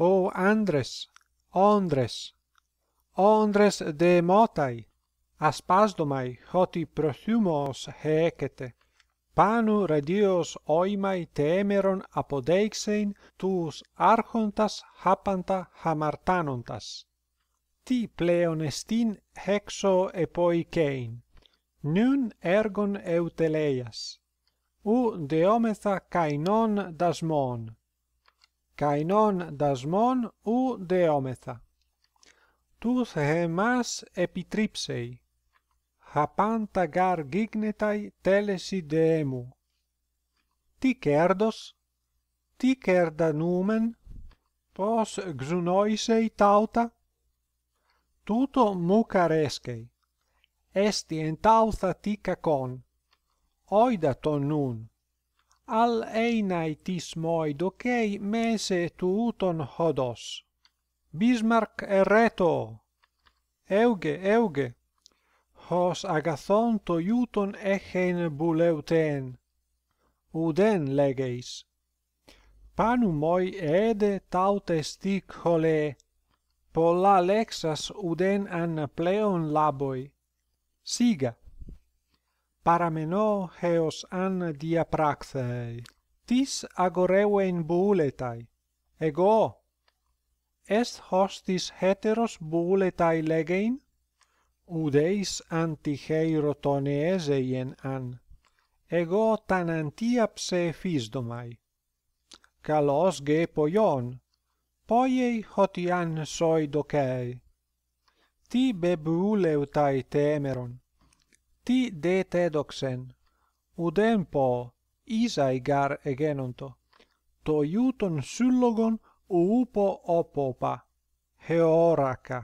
o oh andres ondres ondres de motai aspasdomai hoti prothumos hekete panu radios oimai mai temeron apodeixein tus archontas hapanta hamartanontas ti pleonestin hexo e kein nun ergon euteleias u deometha kainon dasmon cae non dasmon u deometha. Tuth he mas epitripsei, hapanta gar gignetai telesi deemu. Ti cerdos? Ti cerda numen? Pos gzunoisei tauta? Tuto mucarescei. Esti entauta tica con. Oida ton nun al einai tis moi docei mese tuuton hodos. Bismarck erreto! Euge, euge! Hos agathon to iuton echen buleuteen. Uden leges. Panu moi ede taute stic hole, pola lexas uden an pleon laboi. Siga! paramenō heōs an dia praxei tis agoreu en bouletai egō es hostis heteros bouletai legein Udeis anti heirotoneseien an Ego tan antiapsephisdomai kalos ge poiōn poi ei hoti an soi dokei ti be bouleutai temeron ti de te doxen udem egenunto, to iuton syllogon upo opopa heoraka